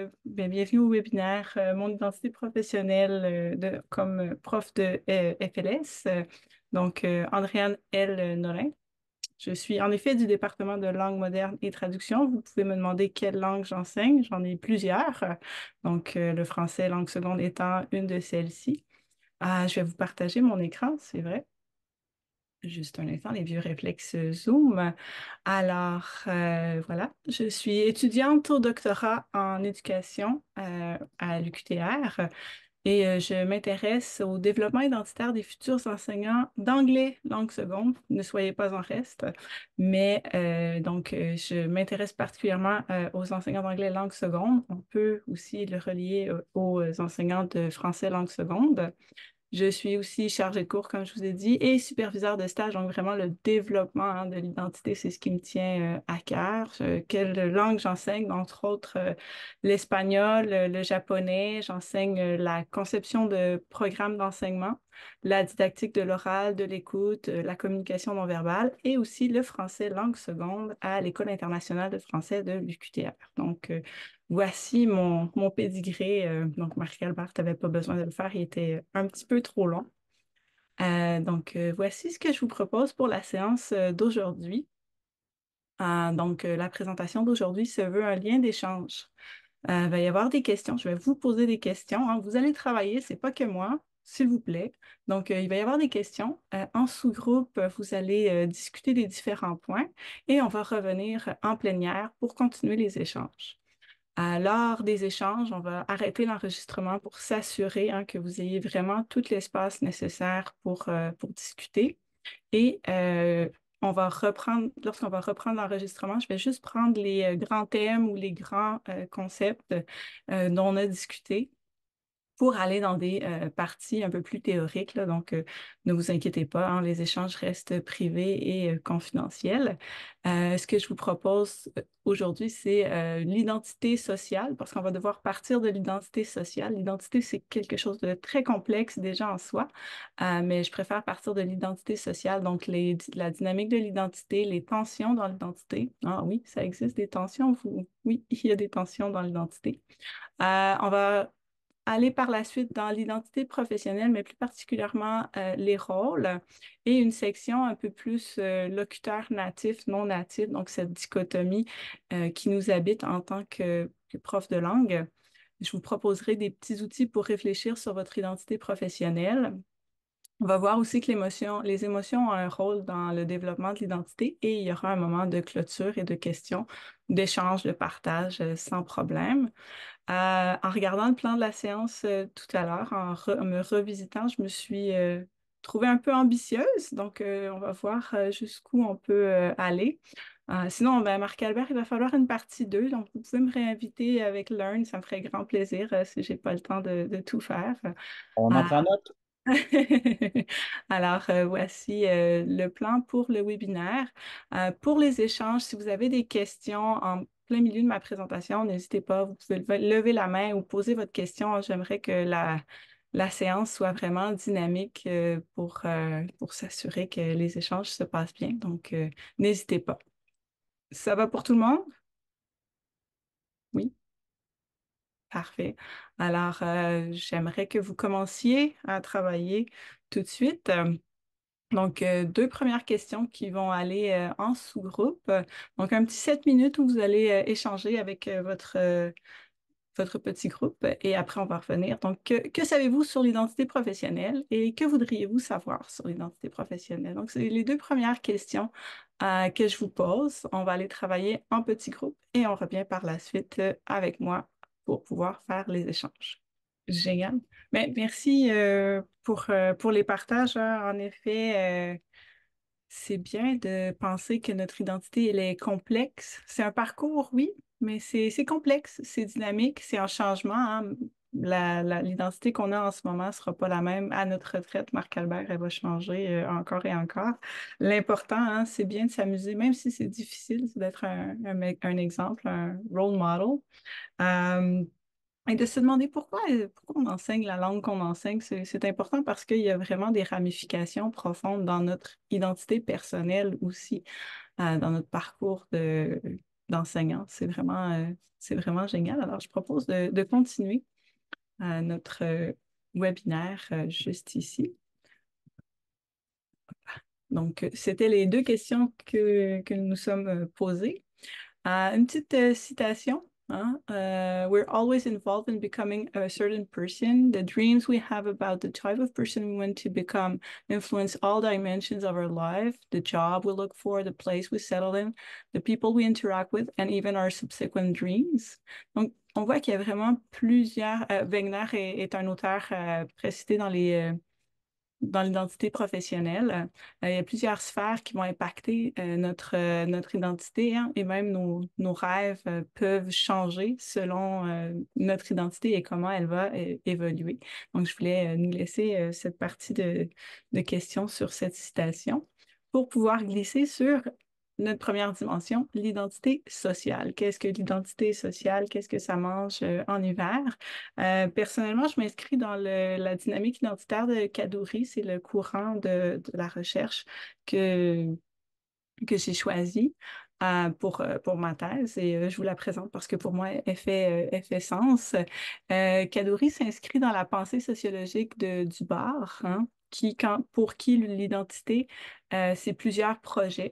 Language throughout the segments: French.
Euh, ben, bienvenue au webinaire euh, Mon identité professionnelle euh, de, comme prof de FLS. donc, Andréane L. Norin. Je suis en effet du département de langue moderne et traduction. Vous pouvez me demander quelle langue j'enseigne. J'en ai plusieurs. Donc, le français langue seconde étant une de celles-ci. Ah, je vais vous partager mon écran, c'est vrai. Juste un instant, les vieux réflexes Zoom. Alors, euh, voilà, je suis étudiante au doctorat en éducation euh, à l'UQTR et euh, je m'intéresse au développement identitaire des futurs enseignants d'anglais langue seconde. Ne soyez pas en reste, mais donc je m'intéresse particulièrement aux enseignants d'anglais langue seconde. On peut aussi le relier aux enseignants de français langue seconde. Je suis aussi chargée de cours, comme je vous ai dit, et superviseur de stage. Donc, vraiment, le développement hein, de l'identité, c'est ce qui me tient euh, à cœur. quelle langue j'enseigne, entre autres euh, l'espagnol, euh, le japonais. J'enseigne la conception de programmes d'enseignement, la didactique de l'oral, de l'écoute, la communication non verbale et aussi le français langue seconde à l'École internationale de français de l'UQTR. Donc, voici mon, mon pédigré. Euh, donc, marie albert n'avait pas besoin de le faire, il était euh, un petit peu trop long. Euh, donc, voici ce que je vous propose pour la séance d'aujourd'hui. donc, la présentation d'aujourd'hui se veut un lien d'échange. il va y avoir des questions. Je vais vous poser des questions. Hein. Vous allez travailler, c'est pas que moi, s'il vous plaît. Donc, il va y avoir des questions. en sous-groupe, vous allez discuter des différents points et on va revenir en plénière pour continuer les échanges lors des échanges, on va arrêter l'enregistrement pour s'assurer hein, que vous ayez vraiment tout l'espace nécessaire pour, euh, discuter. Et euh, on va reprendre, lorsqu'on va reprendre l'enregistrement, je vais juste prendre les euh, grands thèmes ou les grands concepts dont on a discuté pour aller dans des euh, parties un peu plus théoriques. donc, euh, ne vous inquiétez pas, hein, les échanges restent privés et euh, confidentiels. ce que je vous propose aujourd'hui, c'est l'identité sociale, parce qu'on va devoir partir de l'identité sociale. L'identité, c'est quelque chose de très complexe déjà en soi, mais je préfère partir de l'identité sociale, donc les, la dynamique de l'identité, les tensions dans l'identité. Ah oui, ça existe des tensions. Vous... Oui, il y a des tensions dans l'identité. on va aller par la suite dans l'identité professionnelle, mais plus particulièrement euh, les rôles, et une section un peu plus euh, locuteur natif, non natif, donc cette dichotomie euh, qui nous habite en tant que, prof de langue. Je vous proposerai des petits outils pour réfléchir sur votre identité professionnelle. On va voir aussi que les émotions ont un rôle dans le développement de l'identité et il y aura un moment de clôture et de questions, d'échange, de partage euh, sans problème. Euh, en regardant le plan de la séance euh, tout à l'heure, en, me revisitant, je me suis trouvée un peu ambitieuse. Donc, on va voir jusqu'où on peut aller. sinon, ben, Marc-Albert, il va falloir une partie 2. Donc, vous pouvez me réinviter avec Learn. Ça me ferait grand plaisir si je n'ai pas le temps de, tout faire. On en prend Alors, euh, voici euh, le plan pour le webinaire. Euh, pour les échanges, si vous avez des questions en plein milieu de ma présentation, n'hésitez pas, vous pouvez lever la main ou poser votre question. J'aimerais que la, la, séance soit vraiment dynamique pour, pour s'assurer que les échanges se passent bien. Donc, n'hésitez pas. Ça va pour tout le monde? Oui. Parfait. Alors, euh, j'aimerais que vous commenciez à travailler tout de suite. Euh, donc, euh, deux premières questions qui vont aller en sous-groupe. Donc, un petit sept minutes où vous allez échanger avec votre, votre petit groupe et après, on va revenir. Donc, que savez-vous sur l'identité professionnelle et que voudriez-vous savoir sur l'identité professionnelle? Donc, c'est les deux premières questions que je vous pose. On va aller travailler en petit groupe et on revient par la suite avec moi pour pouvoir faire les échanges. Génial. Mais merci euh, pour, euh, pour les partages. Hein. En effet, euh, c'est bien de penser que notre identité, elle est complexe. C'est un parcours, oui, mais c'est complexe, c'est dynamique, c'est un changement. Hein l'identité qu'on a en ce moment ne sera pas la même. À notre retraite, Marc-Albert, elle va changer euh, encore et encore. L'important, hein, c'est bien de s'amuser, même si c'est difficile, d'être un, exemple, un role model. Euh, et de se demander pourquoi, euh, pourquoi on enseigne la langue qu'on enseigne, c'est important parce qu'il y a vraiment des ramifications profondes dans notre identité personnelle aussi, dans notre parcours d'enseignant. c'est vraiment, vraiment génial. Alors, je propose de continuer à notre euh, webinaire euh, juste ici. Donc, euh, c'était les deux questions que, que nous sommes posées. une petite citation Uh, we're always involved in becoming a certain person. The dreams we have about the type of person we want to become influence all dimensions of our life, the job we look for, the place we settle in, the people we interact with, and even our subsequent dreams. Donc, on voit qu'il y a vraiment plusieurs... Euh, Wegner est, est, un auteur euh, dans les... Euh, dans l'identité professionnelle. Euh, il y a plusieurs sphères qui vont impacter euh, notre, euh, notre identité hein, et même nos, rêves peuvent changer selon notre identité et comment elle va évoluer. Donc, je voulais nous laisser cette partie de, de questions sur cette citation pour pouvoir glisser sur notre première dimension, l'identité sociale. Qu'est-ce que l'identité sociale? Qu'est-ce que ça mange euh, en hiver? Euh, personnellement, je m'inscris dans la dynamique identitaire de Kadouri. C'est le courant de, la recherche que, que j'ai choisi. Euh, pour, pour ma thèse et je vous la présente parce que pour moi, elle fait, sens. Euh, Kadouri s'inscrit dans la pensée sociologique de, du hein, qui, pour qui l'identité, c'est plusieurs projets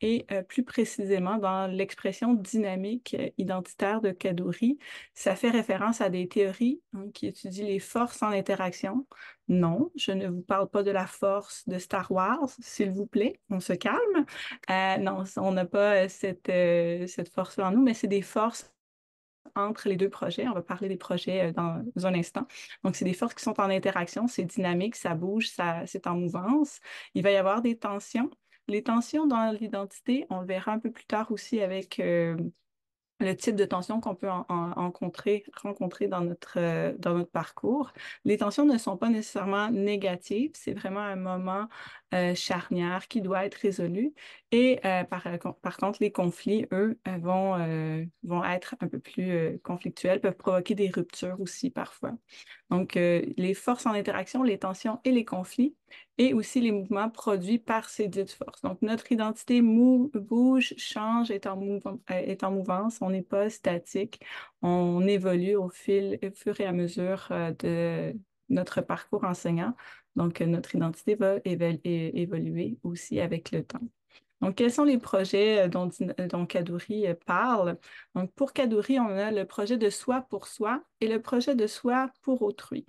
et euh, plus précisément, dans l'expression dynamique euh, identitaire de Kaduri, ça fait référence à des théories hein, qui étudient les forces en interaction. Non, je ne vous parle pas de la force de Star Wars, s'il vous plaît, on se calme. Euh, non, on n'a pas cette, cette force-là en nous, mais c'est des forces entre les deux projets. On va parler des projets dans un instant. Donc, c'est des forces qui sont en interaction, c'est dynamique, ça bouge, ça, c'est en mouvance. Il va y avoir des tensions les tensions dans l'identité, on le verra un peu plus tard aussi avec euh, le type de tensions qu'on peut rencontrer, dans, notre, euh, dans notre parcours. Les tensions ne sont pas nécessairement négatives, c'est vraiment un moment euh, charnière qui doit être résolue. Et euh, euh, par, contre, les conflits, eux, vont, vont être un peu plus conflictuels, peuvent provoquer des ruptures aussi parfois. Donc, les forces en interaction, les tensions et les conflits, et aussi les mouvements produits par ces dites forces. Donc, notre identité mou bouge, change, est en, mouvance, est en mouvance on n'est pas statique, on évolue au fil, au fur et à mesure de notre parcours enseignant donc, euh, notre identité va évoluer aussi avec le temps. Donc, quels sont les projets euh, dont, euh, Kadouri parle? Donc, pour Kadouri, on a le projet de soi pour soi et le projet de soi pour autrui.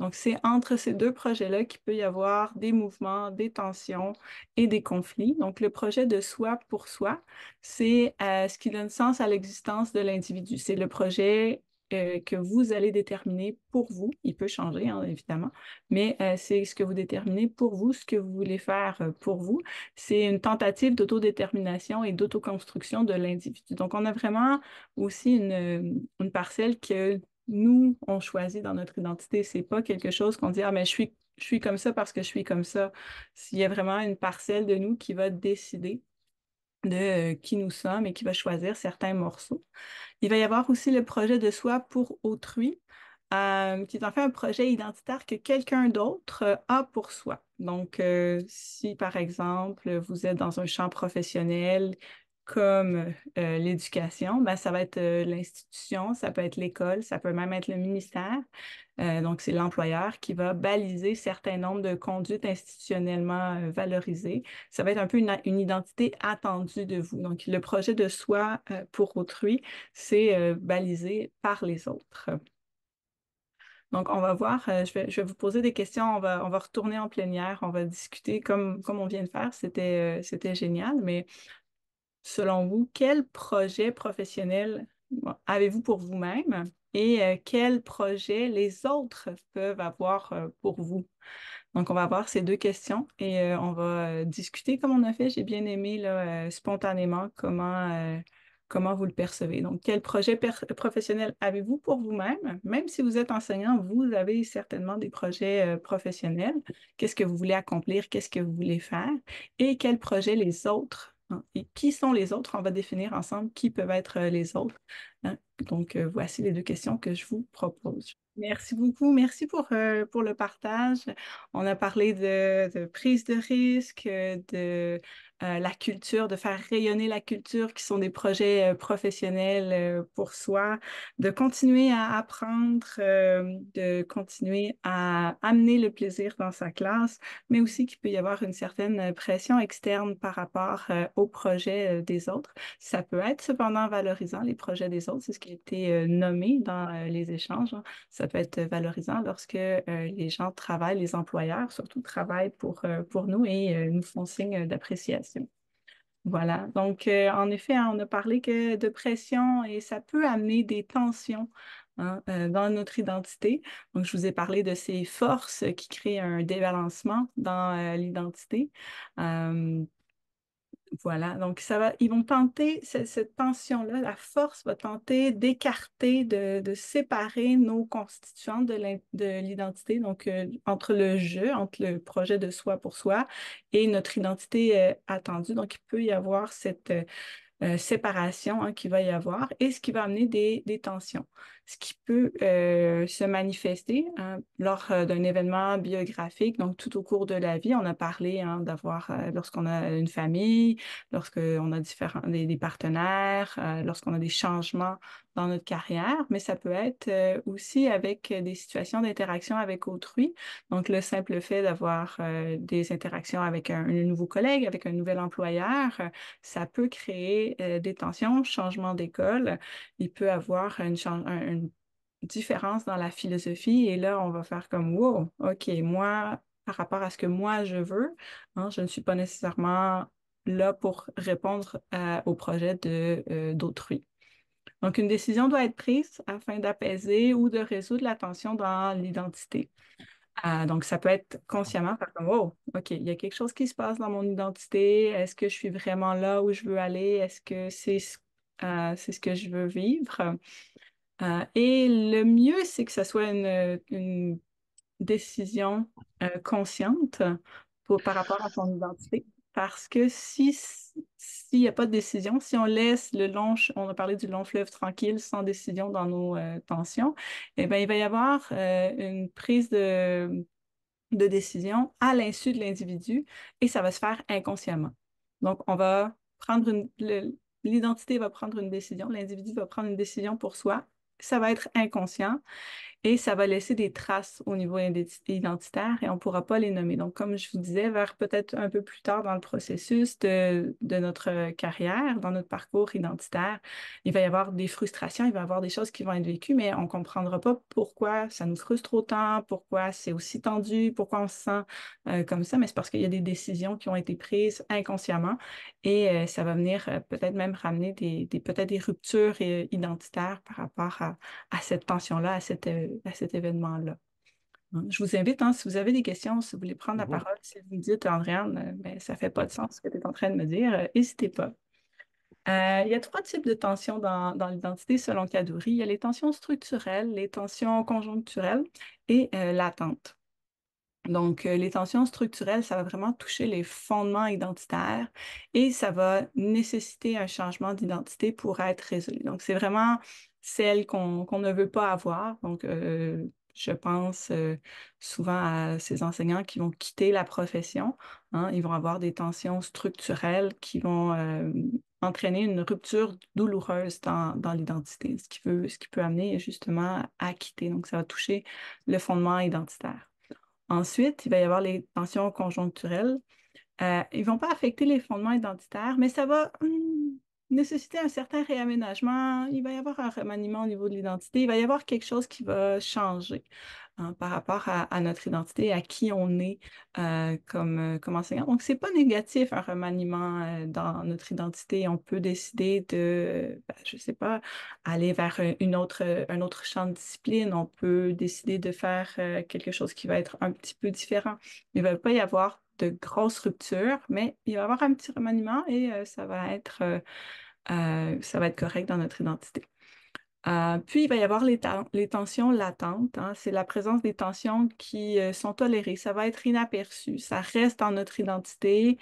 Donc, c'est entre ces deux projets-là qu'il peut y avoir des mouvements, des tensions et des conflits. Donc, le projet de soi pour soi, c'est ce qui donne sens à l'existence de l'individu. C'est le projet euh, que vous allez déterminer pour vous. Il peut changer, hein, évidemment, mais euh, c'est ce que vous déterminez pour vous, ce que vous voulez faire euh, pour vous. C'est une tentative d'autodétermination et d'autoconstruction de l'individu. Donc, on a vraiment aussi une, parcelle que nous, on choisit dans notre identité. C'est pas quelque chose qu'on dit, ah, mais je suis, je suis comme ça parce que je suis comme ça. Il y a vraiment une parcelle de nous qui va décider de euh, qui nous sommes et qui va choisir certains morceaux. Il va y avoir aussi le projet de soi pour autrui, euh, qui est en fait un projet identitaire que quelqu'un d'autre euh, a pour soi. Donc, si par exemple, vous êtes dans un champ professionnel comme euh, l'éducation, ben, ça va être euh, l'institution, ça peut être l'école, ça peut même être le ministère. Euh, donc, c'est l'employeur qui va baliser certains nombres de conduites institutionnellement valorisées. Ça va être un peu une, identité attendue de vous. Donc, le projet de soi pour autrui, c'est balisé par les autres. Donc, on va voir, je vais, vous poser des questions, on va, retourner en plénière, on va discuter comme, comme on vient de faire, c'était, c'était génial, mais selon vous, quel projet professionnel avez-vous pour vous-même et euh, quel projet les autres peuvent avoir euh, pour vous. Donc, on va avoir ces deux questions et euh, on va discuter comme on a fait. J'ai bien aimé spontanément comment, comment vous le percevez. Donc, quel projet professionnel avez-vous pour vous-même? Même si vous êtes enseignant, vous avez certainement des projets professionnels. Qu'est-ce que vous voulez accomplir? Qu'est-ce que vous voulez faire? Et quel projet les autres Hein. Et qui sont les autres? On va définir ensemble qui peuvent être euh, les autres. Hein. Donc, euh, voici les deux questions que je vous propose. Merci beaucoup. Merci pour, euh, pour le partage. On a parlé de prise de risque, de euh, la culture, de faire rayonner la culture, qui sont des projets euh, professionnels euh, pour soi, de continuer à apprendre, de continuer à amener le plaisir dans sa classe, mais aussi qu'il peut y avoir une certaine pression externe par rapport aux projets des autres. Ça peut être cependant valorisant, les projets des autres, c'est ce qui a été nommé dans les échanges. Hein. Ça peut être valorisant lorsque les gens travaillent, les employeurs surtout travaillent pour, pour nous et nous font signe d'appréciation. Voilà, donc euh, en effet, hein, on a parlé que de pression et ça peut amener des tensions hein, euh, dans notre identité. Donc, je vous ai parlé de ces forces qui créent un débalancement dans euh, l'identité. Voilà, donc ça va, ils vont tenter cette, tension-là, la force va tenter d'écarter, de, séparer nos constituants de l'identité, donc euh, entre le jeu, entre le projet de soi pour soi et notre identité euh, attendue. Donc il peut y avoir cette euh, séparation hein, qui va y avoir et ce qui va amener des tensions ce qui peut euh, se manifester hein, lors euh, d'un événement biographique, donc tout au cours de la vie. On a parlé hein, d'avoir, euh, lorsqu'on a une famille, lorsqu'on a différents, des, partenaires, lorsqu'on a des changements dans notre carrière, mais ça peut être aussi avec des situations d'interaction avec autrui. Donc, le simple fait d'avoir des interactions avec un, nouveau collègue, avec un nouvel employeur, ça peut créer des tensions, changement d'école. Il peut avoir une, une différence dans la philosophie et là, on va faire comme, wow, OK, moi, par rapport à ce que moi je veux, hein, je ne suis pas nécessairement là pour répondre euh, au projet euh, d'autrui. Donc, une décision doit être prise afin d'apaiser ou de résoudre la tension dans l'identité. Euh, donc, ça peut être consciemment, faire comme, wow, OK, il y a quelque chose qui se passe dans mon identité. Est-ce que je suis vraiment là où je veux aller? Est-ce que c'est c'est ce que je veux vivre? Euh, et le mieux, c'est que ça soit une, décision euh, consciente pour, par rapport à son identité. Parce que s'il n'y a pas de décision, si on laisse le long, on a parlé du long fleuve tranquille, sans décision dans nos euh, tensions, eh il va y avoir une prise de, décision à l'insu de l'individu et ça va se faire inconsciemment. Donc, on va prendre une, l'identité va prendre une décision, l'individu va prendre une décision pour soi ça va être inconscient et ça va laisser des traces au niveau identitaire et on ne pourra pas les nommer. Donc, comme je vous disais, vers peut-être un peu plus tard dans le processus de, de, notre carrière, dans notre parcours identitaire, il va y avoir des frustrations, il va y avoir des choses qui vont être vécues, mais on ne comprendra pas pourquoi ça nous frustre autant, pourquoi c'est aussi tendu, pourquoi on se sent euh, comme ça, mais c'est parce qu'il y a des décisions qui ont été prises inconsciemment et euh, ça va venir euh, peut-être même ramener des, des peut-être des ruptures identitaires par rapport à, à cette tension-là, à cette à cet événement-là. Hum, je vous invite, hein, si vous avez des questions, si vous voulez prendre la mhm. parole, si vous me dites, Andréane, mais euh, ben, ça ne fait pas de sens ce que tu es en train de me dire, euh, n'hésitez pas. Euh, il y a trois types de tensions dans, l'identité selon Kadouri Il y a les tensions structurelles, les tensions conjoncturelles et l'attente. Donc, les tensions structurelles, ça va vraiment toucher les fondements identitaires et ça va nécessiter un changement d'identité pour être résolu. Donc, c'est vraiment celles qu'on ne veut pas avoir. Donc, euh, je pense euh, souvent à ces enseignants qui vont quitter la profession. Hein. ils vont avoir des tensions structurelles qui vont euh, entraîner une rupture douloureuse dans, l'identité, ce, qui peut amener justement à quitter. Donc, ça va toucher le fondement identitaire. Ensuite, il va y avoir les tensions conjoncturelles. ils ne vont pas affecter les fondements identitaires, mais ça va hmm, nécessiter un certain réaménagement, il va y avoir un remaniement au niveau de l'identité, il va y avoir quelque chose qui va changer hein, par rapport à, notre identité, à qui on est euh, euh, comme, enseignant. Donc, ce n'est pas négatif un remaniement euh, dans notre identité. On peut décider de, je ben, je sais pas, aller vers une autre, un autre champ de discipline. On peut décider de faire quelque chose qui va être un petit peu différent. Il ne va pas y avoir de grosses ruptures, mais il va y avoir un petit remaniement et euh, ça, va être, euh, euh, ça va être correct dans notre identité. puis, il va y avoir les, tensions latentes. Hein. C'est la présence des tensions qui sont tolérées. Ça va être inaperçu. Ça reste dans notre identité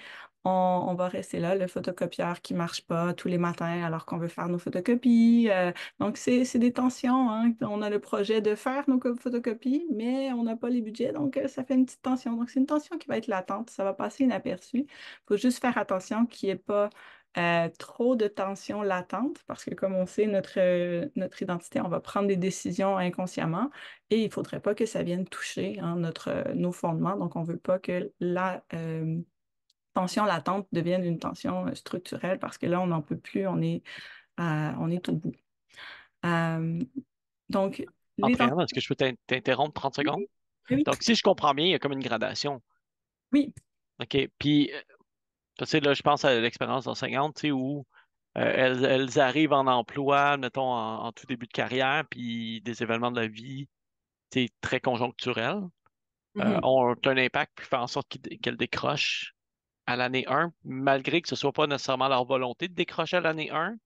on, va rester là, le photocopieur qui ne marche pas tous les matins alors qu'on veut faire nos photocopies. Euh, donc, c'est des tensions. Hein. On a le projet de faire nos photocopies, mais on n'a pas les budgets, donc euh, ça fait une petite tension. Donc, c'est une tension qui va être latente, ça va passer inaperçu. Il faut juste faire attention qu'il n'y ait pas euh, trop de tensions latentes parce que, comme on sait, notre, notre identité, on va prendre des décisions inconsciemment et il ne faudrait pas que ça vienne toucher hein, notre, nos fondements. Donc, on ne veut pas que la tension latente devienne une tension euh, structurelle parce que là, on n'en peut plus, on est, euh, on est au bout. Euh, donc, est-ce que je peux t'interrompre 30 secondes? Donc, si je comprends bien, il y a comme une gradation. Oui. OK. Puis, tu sais, là, je pense à l'expérience d'enseignante, tu où elles, arrivent en emploi, mettons, en, tout début de carrière, puis des événements de la vie, c'est très conjoncturel, mm-hmm. ont un impact, puis faire en sorte qu'elles décrochent à l'année 1, malgré que ce ne soit pas nécessairement leur volonté de décrocher à l'année 1.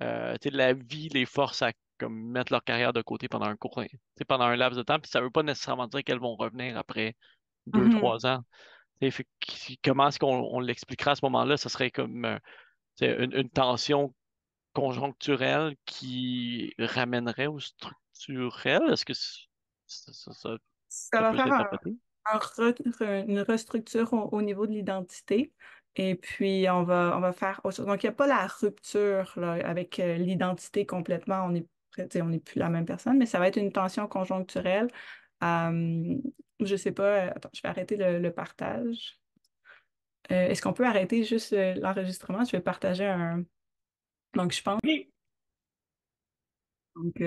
Euh, la vie les force à comme, mettre leur carrière de côté pendant un cours, pendant un laps de temps, puis ça ne veut pas nécessairement dire qu'elles vont revenir après deux, mm-hmm. trois ans. comment est-ce qu'on l'expliquera à ce moment-là? Ce serait comme euh, une, tension conjoncturelle qui ramènerait au structurel. Est-ce que ça, ça, ça, ça une restructure au, niveau de l'identité. Et puis, on va, on va faire Donc, il n'y a pas la rupture avec euh, l'identité complètement. On n'est on est plus la même personne, mais ça va être une tension conjoncturelle. Hum, je ne sais pas. Euh, attends, je vais arrêter le, partage. Euh, est-ce qu'on peut arrêter juste l'enregistrement? Je vais partager un. Donc, je pense. Donc,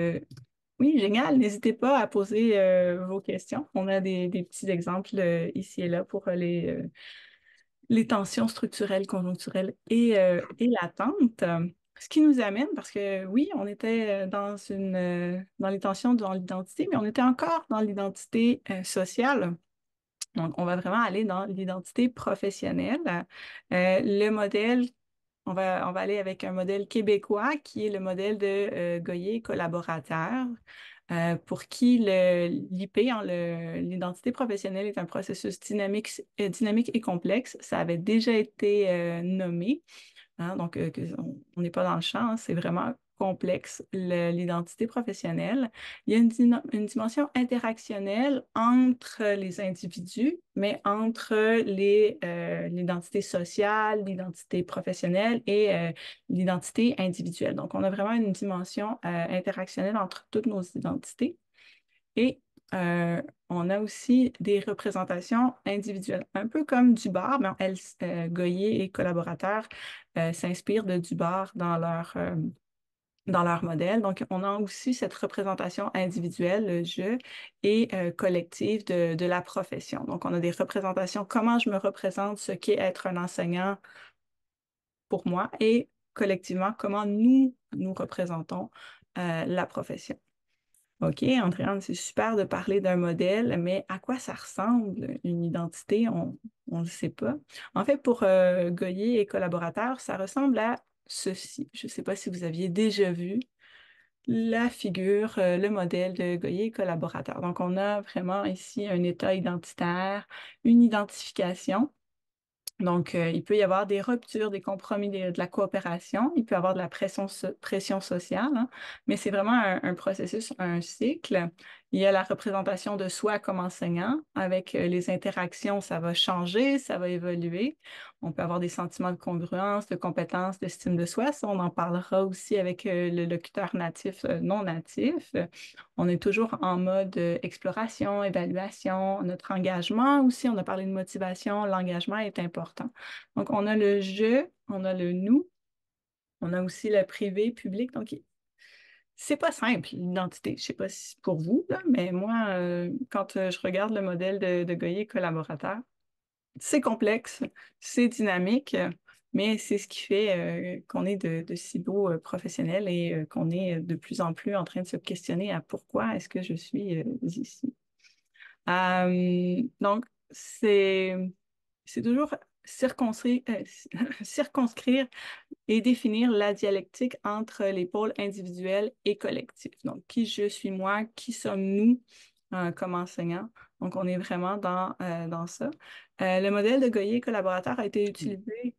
oui, génial. N'hésitez pas à poser euh, vos questions. On a des, petits exemples euh, ici et là pour euh, les, les tensions structurelles, conjoncturelles et, et latentes. Ce qui nous amène, parce que oui, on était dans, une, dans les tensions dans l'identité, mais on était encore dans l'identité sociale. Donc, on va vraiment aller dans l'identité professionnelle. le modèle on va, on va aller avec un modèle québécois qui est le modèle de euh, Goyer collaborateur, euh, pour qui l'IP, l'identité professionnelle, est un processus dynamique, euh, dynamique et complexe. Ça avait déjà été nommé. Hein, donc, on n'est pas dans le champ, hein, c'est vraiment complexe, l'identité professionnelle. Il y a une, dimension interactionnelle entre les individus, mais entre euh, l'identité sociale, l'identité professionnelle et euh, l'identité individuelle. Donc, on a vraiment une dimension euh, interactionnelle entre toutes nos identités. Et on a aussi des représentations individuelles, un peu comme Dubar, mais ben, elle, Goyer et collaborateurs s'inspirent de Dubar dans leur dans leur modèle. Donc, on a aussi cette représentation individuelle, le jeu, et euh, collective de, la profession. Donc, on a des représentations, comment je me représente, ce qu'est être un enseignant pour moi, et collectivement, comment nous nous représentons euh, la profession. OK, Andréane, c'est super de parler d'un modèle, mais à quoi ça ressemble une identité? On ne le sait pas. En fait, pour euh, Goyer et collaborateurs, ça ressemble à ceci. Je ne sais pas si vous aviez déjà vu la figure, euh, le modèle de Goyer collaborateur. Donc, on a vraiment ici un état identitaire, une identification. Donc, euh, il peut y avoir des ruptures, des compromis, de, la coopération, il peut y avoir de la pression, sociale, hein. mais c'est vraiment un, processus, un cycle il y a la représentation de soi comme enseignant. Avec euh, les interactions, ça va changer, ça va évoluer. On peut avoir des sentiments de congruence, de compétence, d'estime de soi. Ça, on en parlera aussi avec euh, le locuteur natif, euh, non natif. On est toujours en mode exploration, évaluation, notre engagement aussi. On a parlé de motivation. L'engagement est important. Donc, on a le je, on a le nous on a aussi le privé, public. Donc, c'est pas simple, l'identité. Je sais pas si pour vous, mais moi, euh, quand euh, je regarde le modèle de, Goyer collaborateur, c'est complexe, c'est dynamique, mais c'est ce qui fait euh, qu'on est de, si beaux professionnels et qu'on est de plus en plus en train de se questionner à pourquoi est-ce que je suis ici. donc, c'est toujours euh, circonscrire, et définir la dialectique entre les pôles individuels et collectifs. Donc, qui je suis moi, qui sommes-nous euh, comme enseignants. Donc, on est vraiment dans, euh, dans ça. le modèle de Goyer collaborateur a été utilisé.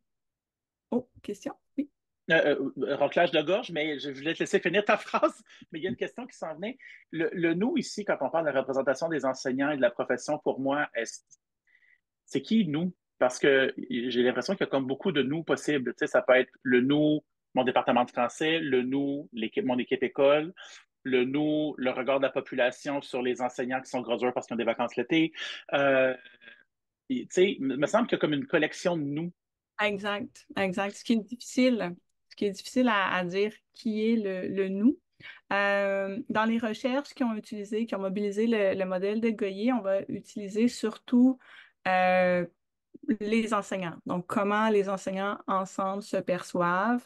Oh, question? Oui. Ronclage de gorge, mais je voulais te laisser finir ta phrase, mais il y a une question qui s'en venait. Le, nous ici, quand on parle de la représentation des enseignants et de la profession, pour moi, c'est qui nous? parce que j'ai l'impression qu'il y a comme beaucoup de nous possibles. ça peut être le nous, mon département de français, le nous, l'équipe, mon équipe école, le nous, le regard de la population sur les enseignants qui sont gradués parce qu'ils ont des vacances l'été. Euh, tu sais, il me semble qu'il y a comme une collection de nous. Exact, exact. Ce qui est difficile, ce qui est difficile à, dire qui est le, nous. Euh, dans les recherches qui ont utilisé, qui ont mobilisé le, modèle de Goyer, on va utiliser surtout euh, les enseignants. Donc, comment les enseignants ensemble se perçoivent.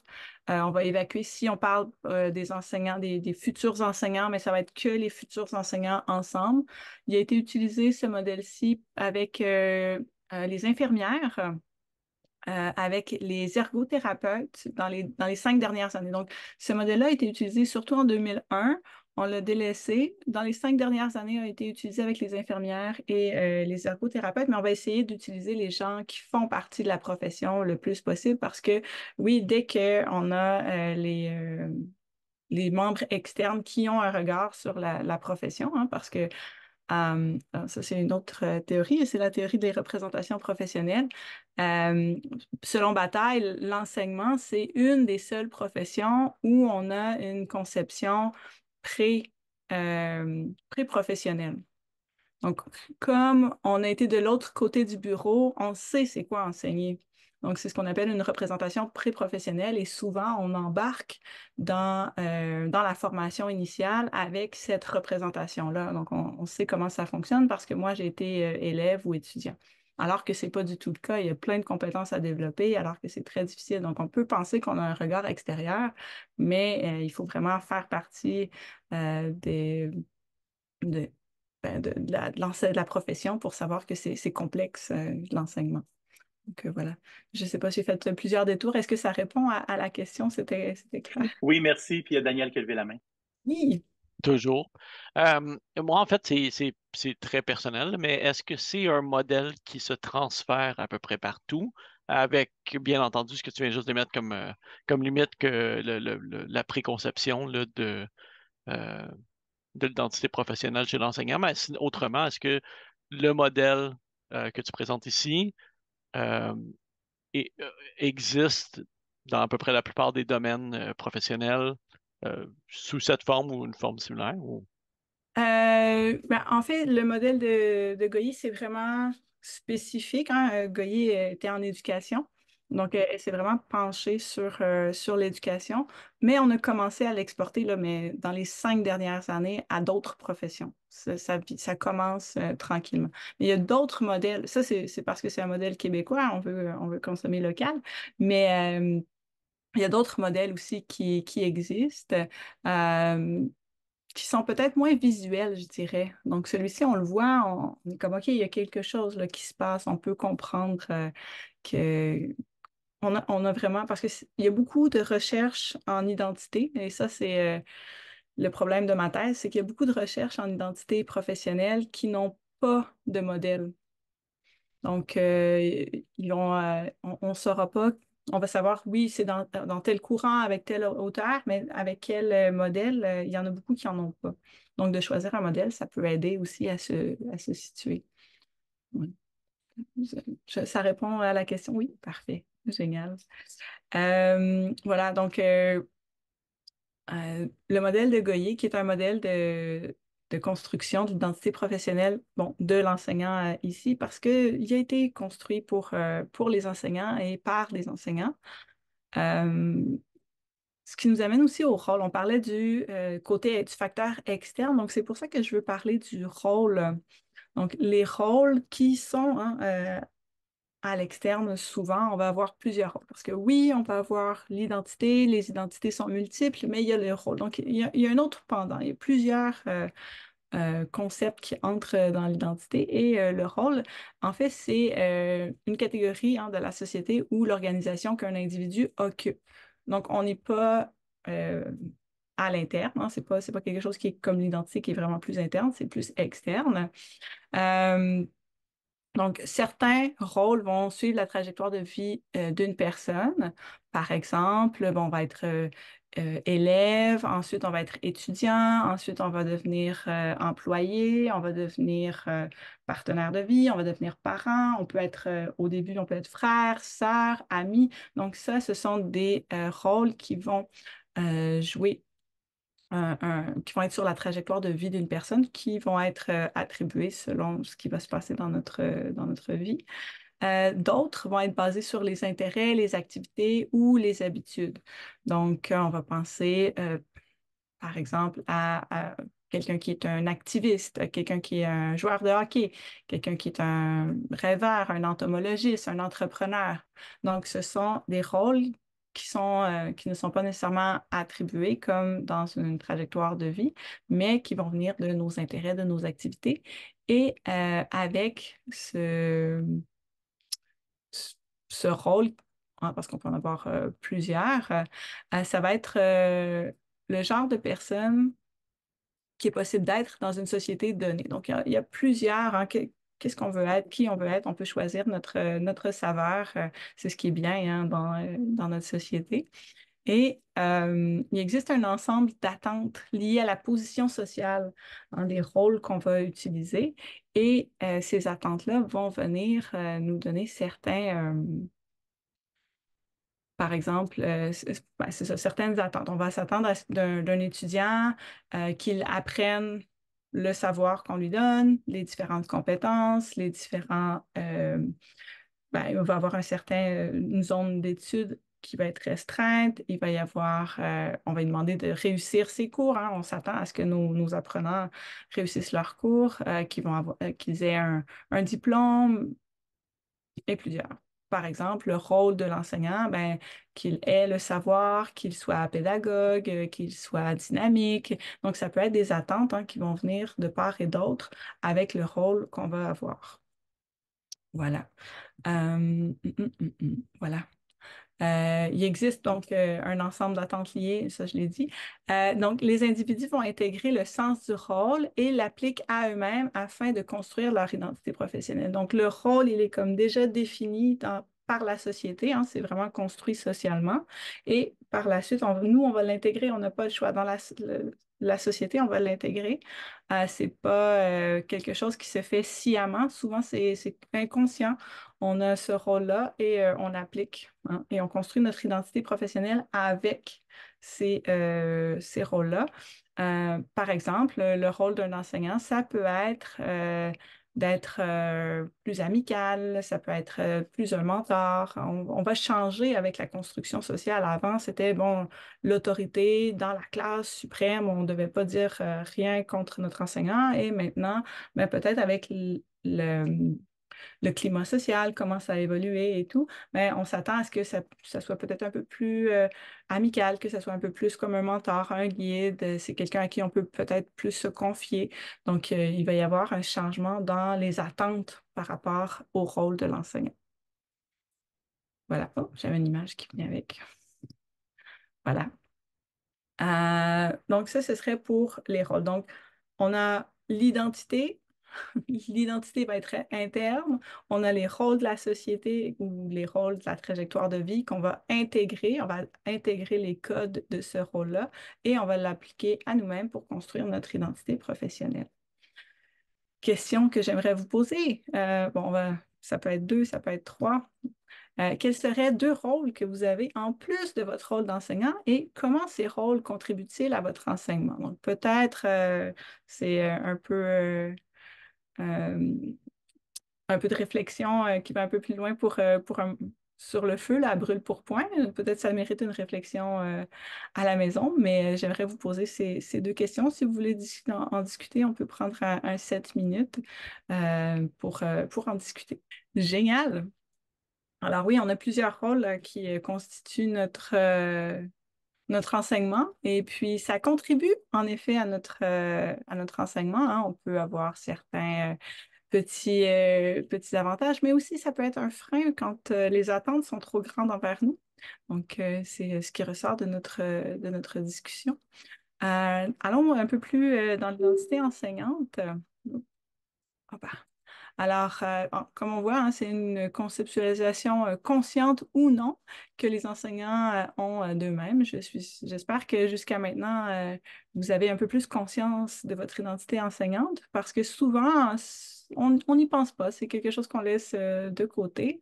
Euh, on va évacuer, si on parle euh, des enseignants, des, futurs enseignants, mais ça va être que les futurs enseignants ensemble. Il a été utilisé ce modèle-ci avec euh, les infirmières. avec les ergothérapeutes dans les, dans les cinq dernières années. Donc, ce modèle-là a été utilisé surtout en 2001 on l'a délaissé. Dans les cinq dernières années, on a été utilisé avec les infirmières et euh, les ergothérapeutes, mais on va essayer d'utiliser les gens qui font partie de la profession le plus possible parce que, oui, dès qu'on a euh, les, euh, les membres externes qui ont un regard sur la, profession, hein, parce que ah, ça, c'est une autre théorie, c'est la théorie des représentations professionnelles. selon Bataille, l'enseignement, c'est une des seules professions où on a une conception pré, euh, Donc, comme on a été de l'autre côté du bureau, on sait c'est quoi enseigner. Donc, c'est ce qu'on appelle une représentation pré-professionnelle et souvent, on embarque dans, euh, la formation initiale avec cette représentation-là. Donc, on, on, sait comment ça fonctionne parce que moi, j'ai été euh, élève ou étudiant alors que ce n'est pas du tout le cas. Il y a plein de compétences à développer, alors que c'est très difficile. Donc, on peut penser qu'on a un regard extérieur, mais euh, il faut vraiment faire partie euh, de, ben, de, la, profession pour savoir que c'est complexe, euh, l'enseignement. Donc voilà, je ne sais pas si j'ai fait plusieurs détours. Est-ce que ça répond à, la question? C'était clair. Oui, merci. Puis il y a Daniel qui a levé la main. Oui. Toujours. Euh, moi, en fait, c'est très personnel, mais est-ce que c'est un modèle qui se transfère à peu près partout, avec bien entendu ce que tu viens juste de mettre comme, euh, limite que la préconception euh, de, l'identité professionnelle chez l'enseignant, mais autrement, est-ce que le modèle que tu présentes ici existe dans à peu près la plupart des domaines professionnels euh, sous cette forme ou une forme similaire? Ou... Euh, ben, en fait, le modèle de, de Goyer, c'est vraiment spécifique. Hein? Euh, Goyer était en éducation. Donc, elle s'est vraiment penchée sur, sur l'éducation, mais on a commencé à l'exporter dans les cinq dernières années à d'autres professions. Ça, ça, commence tranquillement. Mais il y a d'autres modèles. Ça, c'est, parce que c'est un modèle québécois. On veut, on veut consommer local. Mais il y a d'autres modèles aussi qui, existent, euh, qui sont peut-être moins visuels, je dirais. Donc, celui-ci, on le voit, on, est comme, OK, il y a quelque chose qui se passe, on peut comprendre euh, que... On a, vraiment, parce qu'il y a beaucoup de recherches en identité, et ça, c'est euh, le problème de ma thèse, c'est qu'il y a beaucoup de recherches en identité professionnelle qui n'ont pas de modèle. Donc, ils ont, on ne saura pas on va savoir, oui, c'est dans, tel courant, avec telle hauteur, mais avec quel euh, modèle, euh, il y en a beaucoup qui n'en ont pas. Donc, de choisir un modèle, ça peut aider aussi à se, situer. ça répond à la question? Oui, parfait. Génial. Euh, voilà, donc le modèle de Goyer, qui est un modèle de, de construction d'identité professionnelle bon, de l'enseignant euh, ici parce qu'il a été construit pour, euh, pour les enseignants et par les enseignants. Euh, ce qui nous amène aussi au rôle. On parlait du côté du facteur externe, donc c'est pour ça que je veux parler du rôle. Donc, les rôles qui sont hein, à l'externe, souvent, on va avoir plusieurs rôles. Parce que oui, on peut avoir l'identité, les identités sont multiples, mais il y a le rôle. Donc, il y a, un autre pendant. Il y a plusieurs euh, euh, concepts qui entrent dans l'identité et euh, le rôle, en fait, c'est une catégorie hein, de la société ou l'organisation qu'un individu occupe. Donc, on n'est pas à l'interne. Hein. c'est Ce n'est pas, quelque chose qui est comme l'identité qui est vraiment plus interne, c'est plus externe. Donc, certains rôles vont suivre la trajectoire de vie euh, d'une personne. Par exemple, on va être euh, euh, élève, ensuite on va être étudiant, ensuite on va devenir employé, on va devenir partenaire de vie, on va devenir parent, on peut être, au début, on peut être frère, sœur, ami. Donc, ça, ce sont des rôles qui vont jouer qui vont être sur la trajectoire de vie d'une personne qui vont être attribués euh, attribuées selon ce qui va se passer dans notre, euh, dans notre vie. Euh, d'autres vont être basés sur les intérêts, les activités ou les habitudes. Donc, on va penser, par exemple, à, quelqu'un qui est un activiste, quelqu'un qui est un joueur de hockey, quelqu'un qui est un rêveur, un entomologiste, un entrepreneur. Donc, ce sont des rôles qui, sont, euh, qui ne sont pas nécessairement attribués comme dans une trajectoire de vie, mais qui vont venir de nos intérêts, de nos activités. Et euh, avec ce, rôle, hein, parce qu'on peut en avoir euh, plusieurs, ça va être le genre de personne qui est possible d'être dans une société donnée. Donc, il y, a, plusieurs, hein, qu'est-ce qu'on veut être, qui on veut être. On peut choisir notre, euh, notre saveur. Euh, c'est ce qui est bien hein, euh, dans, notre société. Et il existe un ensemble d'attentes liées à la position sociale, dans les rôles qu'on va utiliser. Et ces attentes-là vont venir nous donner certains, par exemple, ben, certaines attentes. On va s'attendre d'un étudiant qu'il apprenne le savoir qu'on lui donne, les différentes compétences, les différents... Euh, ben, va avoir un certain, euh, zone d'études qui va être restreinte. Il va y avoir, euh, on va lui demander de réussir ses cours. Hein. On s'attend à ce que nos, apprenants réussissent leurs cours, euh, qu'ils, vont aient un, un diplôme et plusieurs par exemple, le rôle de l'enseignant, ben, qu'il ait le savoir, qu'il soit pédagogue, euh, qu'il soit dynamique. Donc, ça peut être des attentes hein, qui vont venir de part et d'autre avec le rôle qu'on va avoir. Voilà. Euh, hum, hum, hum, voilà. Euh, il existe donc euh, un ensemble d'attentes liées, ça je l'ai dit. Euh, donc, les individus vont intégrer le sens du rôle et l'appliquent à eux-mêmes afin de construire leur identité professionnelle. Donc, le rôle, il est comme déjà défini par la société, hein, c'est vraiment construit socialement. Et par la suite, nous, on va l'intégrer, on n'a pas le choix. Dans la, société, on va l'intégrer. Ce c'est pas quelque chose qui se fait sciemment. Souvent, c'est inconscient on a ce rôle-là et euh, on l'applique hein, et on construit notre identité professionnelle avec ces, euh, rôles-là. Euh, par exemple, le rôle d'un enseignant, ça peut être d'être plus amical, ça peut être plus un mentor. On, va changer avec la construction sociale. Avant, c'était bon, l'autorité dans la classe suprême, on ne devait pas dire rien contre notre enseignant. Et maintenant, mais ben, peut-être avec le, le climat social, comment ça a évolué et tout, mais on s'attend à ce que ça, soit peut-être un peu plus euh, amical, que ça soit un peu plus comme un mentor, un guide, euh, c'est quelqu'un à qui on peut peut-être plus se confier. Donc, euh, il va y avoir un changement dans les attentes par rapport au rôle de l'enseignant. Voilà, oh, j'avais une image qui venait avec. Voilà. donc, ça, ce serait pour les rôles. Donc, on a l'identité, l'identité va être interne, on a les rôles de la société ou les rôles de la trajectoire de vie qu'on va intégrer, on va intégrer les codes de ce rôle-là et on va l'appliquer à nous-mêmes pour construire notre identité professionnelle. Question que j'aimerais vous poser, euh, bon, ça peut être deux, ça peut être trois. Euh, quels seraient deux rôles que vous avez en plus de votre rôle d'enseignant et comment ces rôles contribuent-ils à votre enseignement? Donc, peut-être, euh, c'est un peu euh, un peu de réflexion euh, qui va un peu plus loin pour, euh, pour sur le feu, la brûle pour point. Peut-être que ça mérite une réflexion à la maison, mais j'aimerais vous poser ces, deux questions. Si vous voulez en, discuter, on peut prendre un, 7 minutes pour, pour en discuter. Génial! Alors oui, on a plusieurs rôles qui constituent notre, notre enseignement. Et puis, ça contribue en effet à notre, euh, à notre enseignement. Hein. On peut avoir certains euh, petits, euh, petits avantages, mais aussi ça peut être un frein quand les attentes sont trop grandes envers nous. Donc, c'est ce qui ressort de notre, de notre discussion. allons un peu plus dans l'identité enseignante. Oh, bah. Alors, euh, comme on voit, hein, c'est une conceptualisation euh, consciente ou non que les enseignants euh, ont d'eux-mêmes. J'espère que jusqu'à maintenant, vous avez un peu plus conscience de votre identité enseignante parce que souvent, on n'y pense pas. C'est quelque chose qu'on laisse de côté.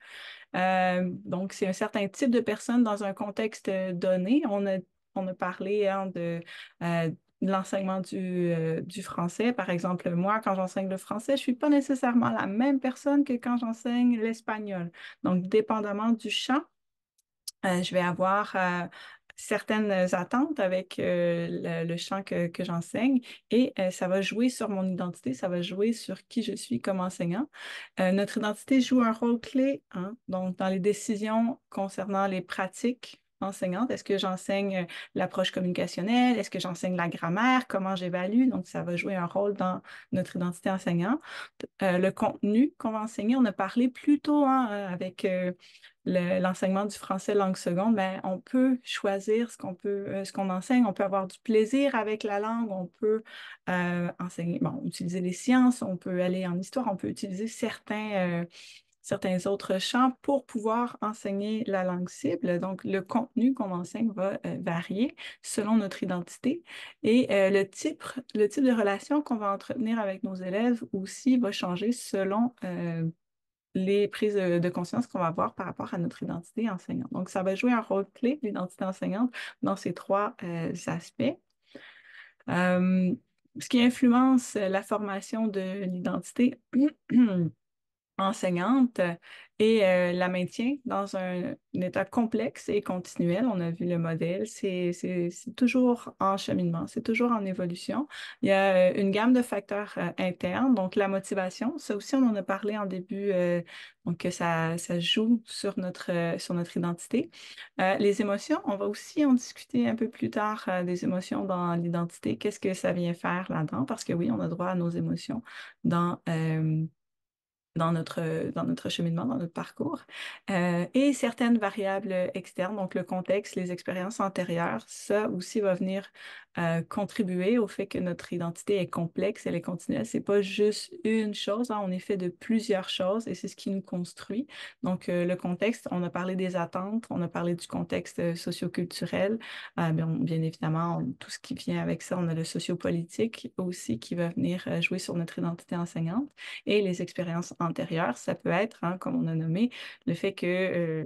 donc, c'est un certain type de personne dans un contexte donné. On a on a parlé hein, de, l'enseignement euh, du, français. Par exemple, moi, quand j'enseigne le français, je ne suis pas nécessairement la même personne que quand j'enseigne l'espagnol. Donc, dépendamment du champ, euh, je vais avoir euh, certaines attentes avec le, champ que, j'enseigne et ça va jouer sur mon identité, ça va jouer sur qui je suis comme enseignant. notre identité joue un rôle clé hein, donc dans les décisions concernant les pratiques enseignante? Est-ce que j'enseigne euh, l'approche communicationnelle? Est-ce que j'enseigne la grammaire? Comment j'évalue? Donc, ça va jouer un rôle dans notre identité enseignante. Euh, le contenu qu'on va enseigner, on a parlé plus tôt hein, euh, avec l'enseignement du français langue seconde, Mais ben, on peut choisir ce qu'on peut, ce qu'on enseigne, on peut avoir du plaisir avec la langue, on peut enseigner, bon, utiliser les sciences, on peut aller en histoire, on peut utiliser certains, certains autres champs pour pouvoir enseigner la langue cible. Donc, le contenu qu'on enseigne va euh, varier selon notre identité et euh, le, type, le type de relation qu'on va entretenir avec nos élèves aussi va changer selon euh, les prises de conscience qu'on va avoir par rapport à notre identité enseignante. Donc, ça va jouer un rôle clé, l'identité enseignante, dans ces trois aspects. ce qui influence la formation de l'identité, enseignante et euh, la maintient dans un, état complexe et continuel. On a vu le modèle, c'est toujours en cheminement, c'est toujours en évolution. Il y a euh, une gamme de facteurs euh, internes, donc la motivation, ça aussi on en a parlé en début, donc ça, joue sur notre, sur notre identité. les émotions, on va aussi en discuter un peu plus tard des émotions dans l'identité, qu'est-ce que ça vient faire là-dedans, parce que oui, on a droit à nos émotions dans dans notre, dans notre cheminement, dans notre parcours. Euh, et certaines variables externes, donc le contexte, les expériences antérieures, ça aussi va venir euh, contribuer au fait que notre identité est complexe, elle est continuelle. C'est pas juste une chose, hein, on est fait de plusieurs choses et c'est ce qui nous construit. Donc, euh, le contexte, on a parlé des attentes, on a parlé du contexte socioculturel, bien, bien, évidemment, tout ce qui vient avec ça, on a le sociopolitique aussi qui va venir jouer sur notre identité enseignante et les expériences ça peut être, hein, comme on a nommé, le fait que euh,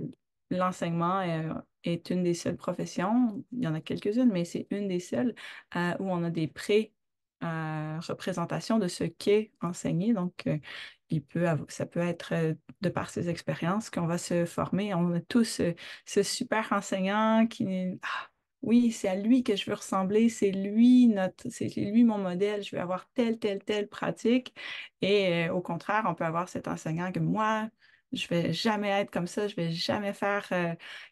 l'enseignement euh, est, une des seules professions, il y en a quelques-unes, mais c'est une des seules euh, où on a des pré-représentations de ce qu'est enseigner. Donc, il peut, ça peut être de par ses expériences qu'on va se former. On a tous ce, super enseignant qui, ah, oui, c'est à lui que je veux ressembler, c'est lui notre, c'est lui mon modèle, je veux avoir telle, telle, telle pratique. Et au contraire, on peut avoir cet enseignant que moi, je vais jamais être comme ça, je vais jamais faire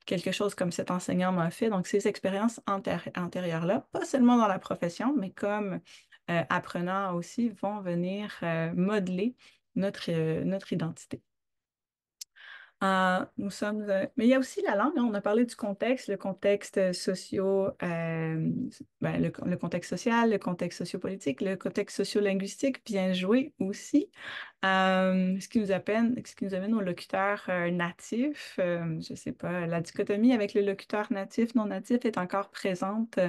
quelque chose comme cet enseignant m'a fait. Donc, ces expériences antérieures-là, pas seulement dans la profession, mais comme apprenant aussi, vont venir modeler notre, notre identité. Ah, nous sommes, euh, mais il y a aussi la langue. Hein. on a parlé du contexte, le contexte euh, socio, euh, ben, le, contexte social, le contexte sociopolitique, le contexte sociolinguistique bien joué aussi. ce qui nous amène, ce qui nous amène au locuteur natif. je sais pas, la dichotomie avec le locuteur natif non natif est encore présente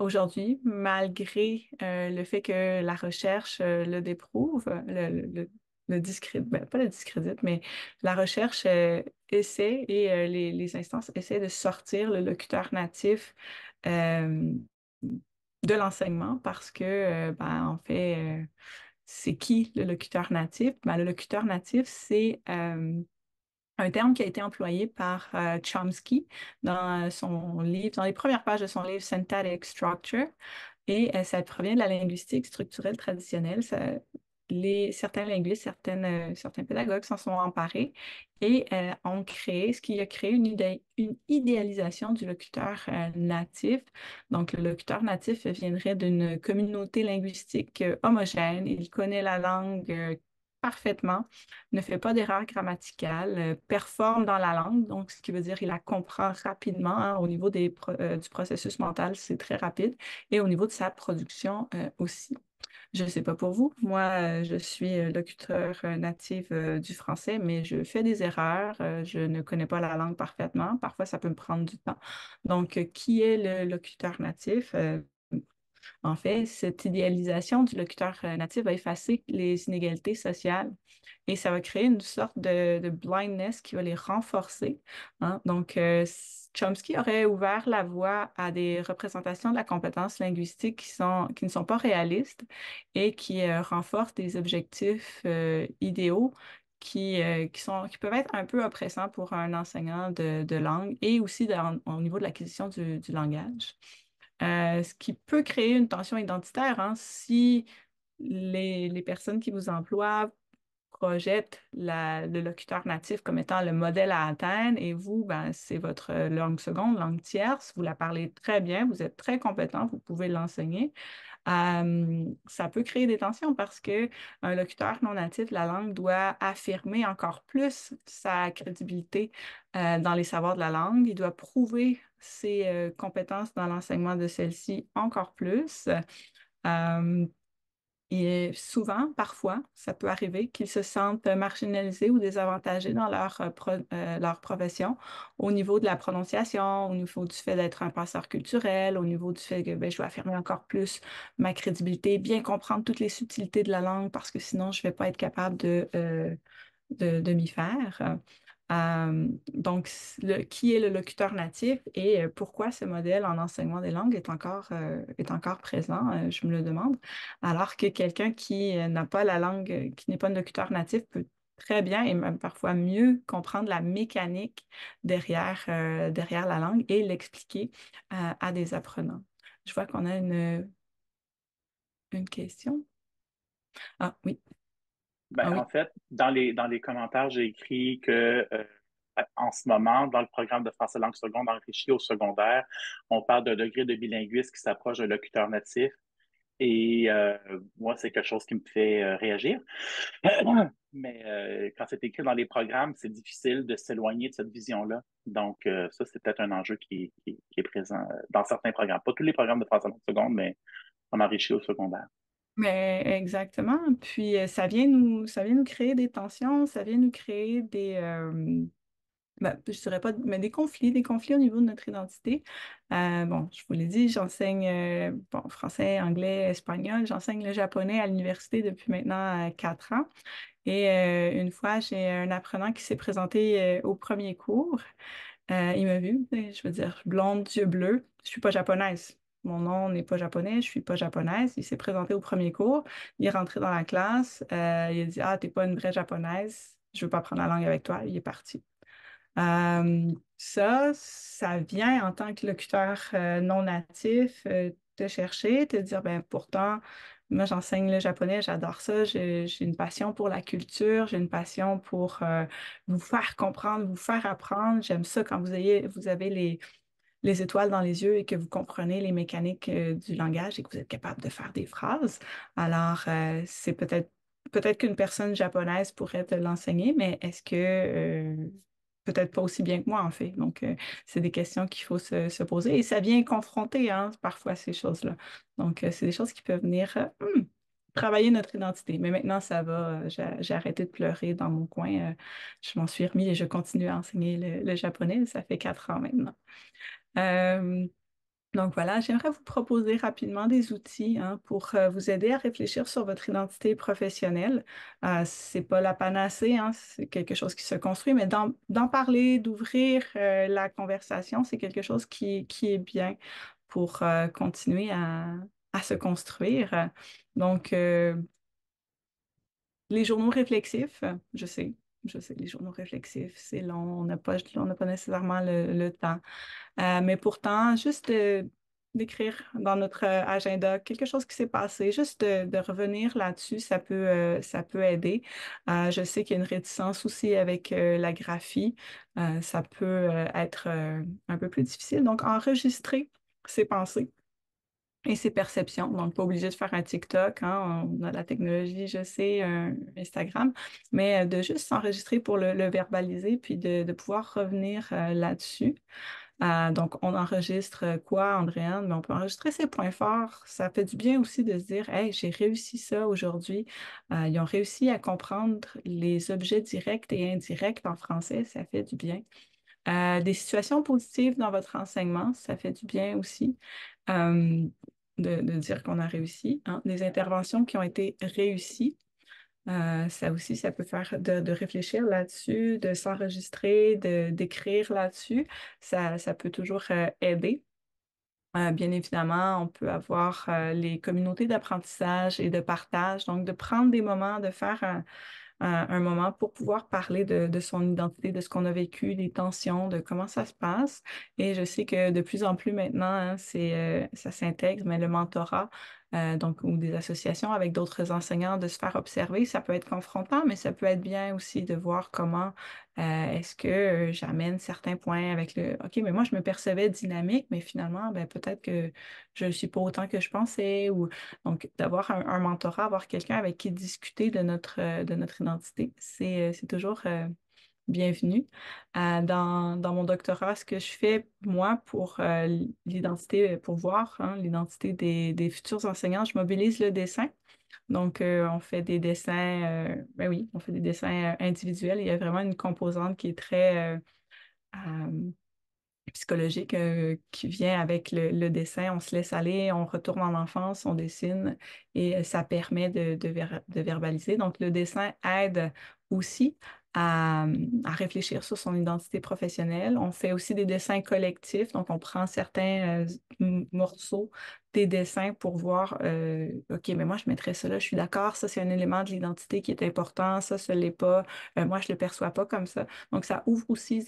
aujourd'hui, malgré le fait que la recherche le déprouve, le, le, le ben, pas le discrédit, mais la recherche euh, essaie et euh, les, instances essaient de sortir le locuteur natif euh, de l'enseignement parce que, ben, en fait, c'est qui le locuteur natif? Ben, le locuteur natif, c'est un terme qui a été employé par Chomsky dans son livre, dans les premières pages de son livre Synthetic Structure. Et ça provient de la linguistique structurelle traditionnelle certains linguistes, certaines, euh, certains pédagogues s'en sont emparés et euh, ont créé ce qui a créé une, idéalisation du locuteur euh, natif. Donc, le locuteur natif viendrait d'une communauté linguistique homogène, il connaît la langue parfaitement, ne fait pas d'erreurs grammaticales, performe dans la langue, donc ce qui veut dire il la comprend rapidement. Hein. au niveau du processus mental, c'est très rapide, et au niveau de sa production aussi. Je ne sais pas pour vous. Moi, euh, je suis euh, locuteur euh, natif du français, mais je fais des erreurs. Je ne connais pas la langue parfaitement. Parfois, ça peut me prendre du temps. Donc, qui est le locuteur natif? En fait, cette idéalisation du locuteur euh, natif va effacer les inégalités sociales et ça va créer une sorte de, blindness qui va les renforcer. Hein. Donc, euh, Chomsky aurait ouvert la voie à des représentations de la compétence linguistique qui, ne sont pas réalistes et qui euh, renforcent des objectifs idéaux qui, peuvent être un peu oppressants pour un enseignant de, langue et aussi au niveau de l'acquisition du langage. Euh, ce qui peut créer une tension identitaire hein, si les, personnes qui vous emploient projettent le locuteur natif comme étant le modèle à atteindre et vous, ben, c'est votre langue seconde, langue tierce, vous la parlez très bien, vous êtes très compétent, vous pouvez l'enseigner. Euh, ça peut créer des tensions parce que un locuteur non natif la langue doit affirmer encore plus sa crédibilité euh, dans les savoirs de la langue, il doit prouver ses euh, compétences dans l'enseignement de celle-ci encore plus. et euh, souvent, parfois, ça peut arriver qu'ils se sentent marginalisés ou désavantagés dans euh, leur, profession au niveau de la prononciation, au niveau du fait d'être un passeur culturel, au niveau du fait que ben, je dois affirmer encore plus ma crédibilité, bien comprendre toutes les subtilités de la langue parce que sinon, je ne vais pas être capable de, de m'y faire. Euh, donc, qui est le locuteur natif et euh, pourquoi ce modèle en enseignement des langues est encore, euh, est encore présent, je me le demande, alors que quelqu'un qui n'a pas la langue, qui n'est pas un locuteur natif peut très bien et même parfois mieux comprendre la mécanique derrière, derrière la langue et l'expliquer à des apprenants. Je vois qu'on a une, une question. Ah oui. Ben, ah en fait, dans les, dans les commentaires, j'ai écrit que euh, en ce moment, dans le programme de français langue seconde enrichi au secondaire, on parle d'un degré de bilinguisme qui s'approche d'un locuteur natif. Et euh, moi, c'est quelque chose qui me fait euh, réagir. Mais quand c'est écrit dans les programmes, c'est difficile de s'éloigner de cette vision-là. Donc, ça, c'est peut-être un enjeu qui, est présent dans certains programmes. Pas tous les programmes de français langue seconde, mais on enrichit au secondaire. Mais exactement. Puis ça vient nous, ça vient nous créer des tensions, ça vient nous créer des, ben, je dirais pas, mais des conflits, des conflits au niveau de notre identité. bon, je vous l'ai dit, j'enseigne bon, français, anglais, espagnol, j'enseigne le japonais à l'université depuis maintenant quatre ans. Et une fois, j'ai un apprenant qui s'est présenté au premier cours. il m'a vu, je veux dire, blonde, yeux bleus. Je suis pas japonaise mon nom n'est pas japonais, je suis pas japonaise. Il s'est présenté au premier cours, il est rentré dans la classe, euh, il a dit Ah, tu n'es pas une vraie japonaise, je veux pas prendre la langue avec toi. Il est parti. Euh, ça, ça vient en tant que locuteur euh, non natif te chercher, te dire ben pourtant moi j'enseigne le japonais, j'adore ça, j'ai une passion pour la culture, j'ai une passion pour vous faire comprendre, vous faire apprendre. J'aime ça quand vous vous avez les les étoiles dans les yeux et que vous comprenez les mécaniques euh, du langage et que vous êtes capable de faire des phrases. Alors, euh, c'est peut-être peut-être qu'une personne japonaise pourrait te l'enseigner, mais est-ce que euh, peut-être pas aussi bien que moi en fait. Donc, c'est des questions qu'il faut se, poser et ça vient confronter hein, parfois ces choses-là. Donc, c'est des choses qui peuvent venir. Hum, travailler notre identité. Mais maintenant, ça va. J'ai arrêté de pleurer dans mon coin. Je m'en suis remis et je continue à enseigner le japonais. Ça fait quatre ans maintenant. Euh, donc voilà, j'aimerais vous proposer rapidement des outils hein, pour euh, vous aider à réfléchir sur votre identité professionnelle. Euh, Ce n'est pas la panacée, hein, c'est quelque chose qui se construit, mais d'en parler, d'ouvrir la conversation, c'est quelque chose qui, est bien pour continuer à, se construire. Donc, les journaux réflexifs, je sais, je sais, les journaux réflexifs, c'est long, on n'a pas, pas nécessairement le, temps. Euh, mais pourtant, juste euh, d'écrire dans notre euh, agenda quelque chose qui s'est passé, juste de, revenir là-dessus, ça peut, ça peut aider. je sais qu'il y a une réticence aussi avec la graphie, ça peut être un peu plus difficile. Donc, enregistrer ses pensées, et ses perceptions. Donc, pas obligé de faire un TikTok, hein, on a la technologie, je sais, euh, Instagram, mais euh, de juste s'enregistrer pour le, verbaliser, puis de, pouvoir revenir euh, là-dessus. donc, on enregistre quoi, Andréane? Ben, on peut enregistrer ses points forts. Ça fait du bien aussi de se dire, hey, j'ai réussi ça aujourd'hui. ils ont réussi à comprendre les objets directs et indirects en français. Ça fait du bien. des situations positives dans votre enseignement, ça fait du bien aussi de, dire qu'on a réussi. Hein. Des interventions qui ont été réussies, euh, ça aussi, ça peut faire de, réfléchir là-dessus, de s'enregistrer, d'écrire là-dessus. Ça, peut toujours euh, aider. Euh, bien évidemment, on peut avoir les communautés d'apprentissage et de partage, donc de prendre des moments, de faire euh, un moment pour pouvoir parler de, son identité, de ce qu'on a vécu, des tensions, de comment ça se passe. Et je sais que de plus en plus maintenant, hein, euh, ça s'intègre, mais le mentorat euh, donc, ou des associations avec d'autres enseignants, de se faire observer. Ça peut être confrontant, mais ça peut être bien aussi de voir comment euh, est-ce que euh, j'amène certains points avec le OK, mais moi, je me percevais dynamique, mais finalement, ben, peut-être que je ne suis pas autant que je pensais. Ou donc, d'avoir un, mentorat, avoir quelqu'un avec qui discuter de notre, de notre identité, c'est toujours bienvenue. Euh, dans, dans, mon doctorat, ce que je fais, moi, pour euh, l'identité, euh, pour voir hein, l'identité des, des, futurs enseignants, je mobilise le dessin. Donc, on fait des dessins, ben oui, on fait des dessins individuels. Il y a vraiment une composante qui est très psychologique qui vient avec le, dessin. On se laisse aller, on retourne en enfance, on dessine et ça permet de, de verbaliser. Donc, le dessin aide aussi à, réfléchir sur son identité professionnelle. On fait aussi des dessins collectifs, donc on prend certains euh, morceaux des dessins pour voir, euh, OK, mais moi je mettrais ça là, je suis d'accord, ça c'est un élément de l'identité qui est important, ça ce n'est pas, euh, moi je ne le perçois pas comme ça. Donc ça ouvre aussi,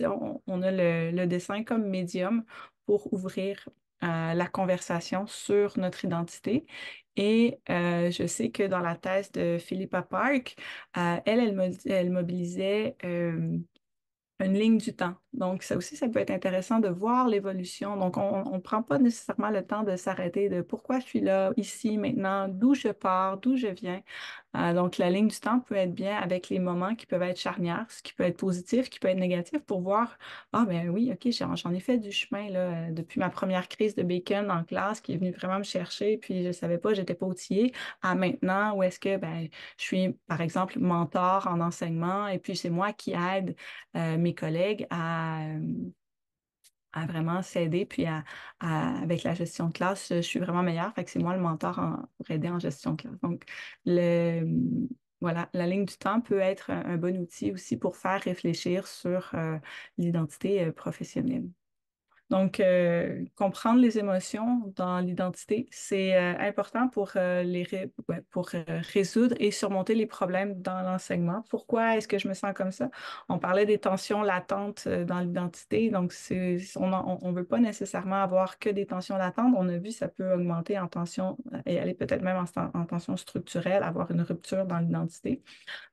on, a le dessin comme médium pour ouvrir la conversation sur notre identité. Et euh, je sais que dans la thèse de Philippa Park, euh, elle, elle, elle mobilisait euh, une ligne du temps. Donc, ça aussi, ça peut être intéressant de voir l'évolution. Donc, on ne prend pas nécessairement le temps de s'arrêter de pourquoi je suis là, ici, maintenant, d'où je pars, d'où je viens. Euh, donc, la ligne du temps peut être bien avec les moments qui peuvent être charnières, ce qui peut être positif, qui peut être négatif, pour voir, ah ben oui, OK, j'en ai fait du chemin depuis ma première crise de bacon en classe qui est venue vraiment me chercher, puis je ne savais pas, j'étais pas outillée, à maintenant où est-ce que ben, je suis, par exemple, mentor en enseignement, et puis c'est moi qui aide euh, mes collègues à, vraiment s'aider. Puis avec la gestion de classe, je, suis vraiment meilleure. Fait c'est moi le mentor en, pour aider en gestion de classe. Donc, voilà, la ligne du temps peut être un, bon outil aussi pour faire réfléchir sur euh, l'identité euh, professionnelle. Donc, euh, comprendre les émotions dans l'identité, c'est euh, important pour, euh, pour résoudre et surmonter les problèmes dans l'enseignement. Pourquoi est-ce que je me sens comme ça? On parlait des tensions latentes dans l'identité, donc on ne veut pas nécessairement avoir que des tensions latentes. On a vu ça peut augmenter en tension et aller peut-être même en, tension structurelle, avoir une rupture dans l'identité.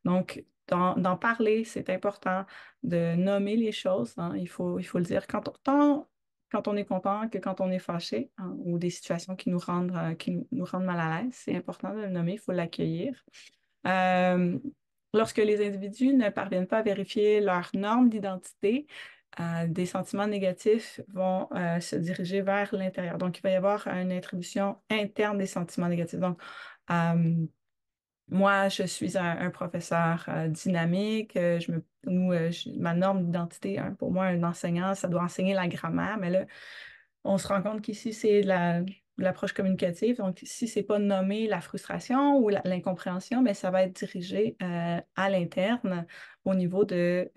Donc, d'en parler, c'est important de nommer les choses. Hein. il, faut, il faut le dire. Quand on, quand on est content que quand on est fâché hein, ou des situations qui nous rendent, euh, qui nous, rendent mal à l'aise. C'est important de le nommer, il faut l'accueillir. Euh, lorsque les individus ne parviennent pas à vérifier leurs norme d'identité, euh, des sentiments négatifs vont se diriger vers l'intérieur. Donc, il va y avoir une attribution interne des sentiments négatifs. Donc, moi, je suis un, professeur euh, dynamique. Euh, je me, euh, ma norme d'identité, hein, pour moi, un enseignant, ça doit enseigner la grammaire, mais là, on se rend compte qu'ici, c'est l'approche communicative. Donc, si n'est pas nommer la frustration ou l'incompréhension, mais ben, ça va être dirigé à l'interne au niveau de,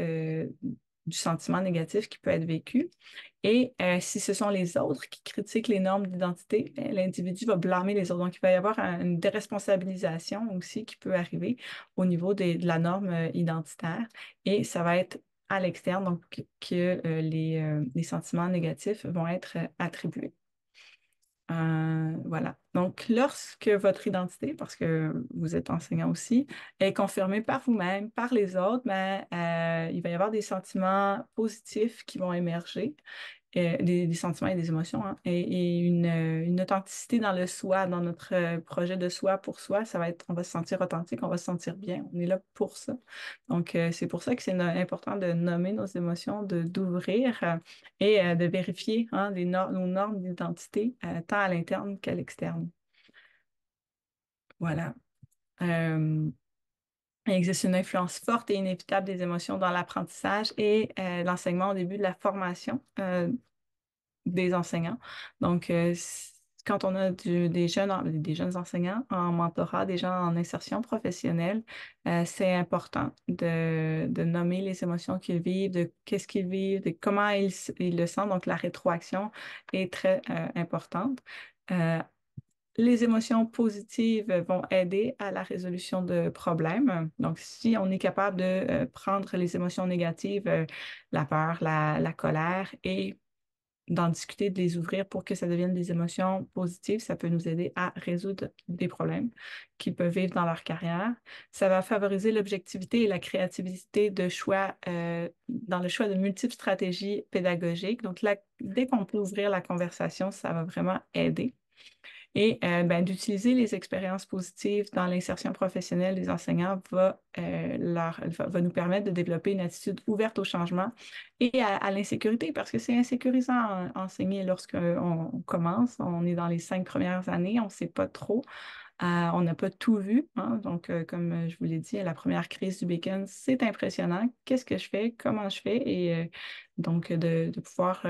du sentiment négatif qui peut être vécu. Et euh, si ce sont les autres qui critiquent les normes d'identité, ben, l'individu va blâmer les autres. Donc, il va y avoir une déresponsabilisation aussi qui peut arriver au niveau de la norme euh, identitaire et ça va être à l'externe, que euh, les sentiments négatifs vont être attribués. Euh, voilà. Donc, lorsque votre identité, parce que vous êtes enseignant aussi, est confirmée par vous-même, par les autres, ben, euh, il va y avoir des sentiments positifs qui vont émerger euh, des, sentiments et des émotions, hein, et, euh, une, authenticité dans le soi, dans notre euh, projet de soi pour soi, ça va être, on va se sentir authentique, on va se sentir bien, on est là pour ça. Donc, c'est pour ça que c'est important de nommer nos émotions, d'ouvrir et de vérifier hein, nos normes d'identité, tant à l'interne qu'à l'externe. Voilà. Il existe une influence forte et inévitable des émotions dans l'apprentissage et euh, l'enseignement au début de la formation euh, des enseignants. Donc, euh, quand on a des, jeunes, enseignants en mentorat, des gens en insertion professionnelle, c'est important de, nommer les émotions qu'ils vivent, de qu'est-ce qu'ils vivent, de comment ils, le sentent. Donc, la rétroaction est très importante les émotions positives vont aider à la résolution de problèmes. Donc, si on est capable de euh, prendre les émotions négatives, euh, la peur, la, colère, et d'en discuter, de les ouvrir pour que ça devienne des émotions positives. Ça peut nous aider à résoudre des problèmes qu'ils peuvent vivre dans leur carrière. Ça va favoriser l'objectivité et la créativité de choix euh, dans le choix de multiples stratégies pédagogiques. Donc, dès qu'on peut ouvrir la conversation, ça va vraiment aider. Et euh, ben, d'utiliser les expériences positives dans l'insertion professionnelle des enseignants euh, va, va, nous permettre de développer une attitude ouverte au changement et à, l'insécurité, parce que c'est insécurisant enseigner lorsqu'on commence. On est dans les cinq premières années, on ne sait pas trop. Euh, on n'a pas tout vu. Hein. Donc, comme je vous l'ai dit, la première crise du bacon, c'est impressionnant. Qu'est-ce que je fais? Comment je fais? Et donc, de pouvoir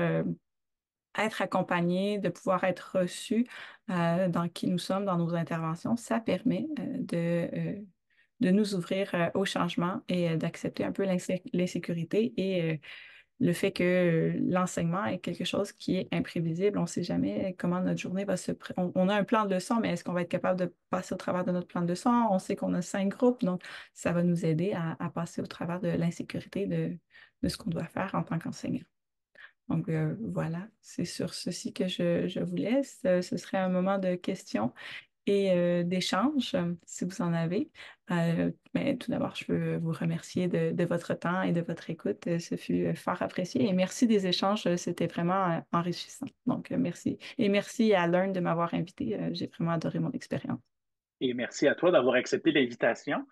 être accompagné, de pouvoir être reçu euh, dans qui nous sommes, dans nos interventions, ça permet euh, de, euh, de nous ouvrir au changement et d'accepter un peu l'insécurité et le fait que l'enseignement est quelque chose qui est imprévisible. On ne sait jamais comment notre journée va se... On, on a un plan de leçon, mais est-ce qu'on va être capable de passer au travers de notre plan de leçon? On sait qu'on a cinq groupes, donc ça va nous aider à, passer au travers de l'insécurité de ce qu'on doit faire en tant qu'enseignant. Donc euh, voilà, c'est sur ceci que je, vous laisse. Euh, ce serait un moment de questions et euh, d'échanges, si vous en avez. mais tout d'abord, je veux vous remercier de, de, votre temps et de votre écoute. Ce fut fort apprécié et merci des échanges. C'était vraiment enrichissant. Donc merci. Et merci à Learn de m'avoir invité. J'ai vraiment adoré mon expérience. Et merci à toi d'avoir accepté l'invitation.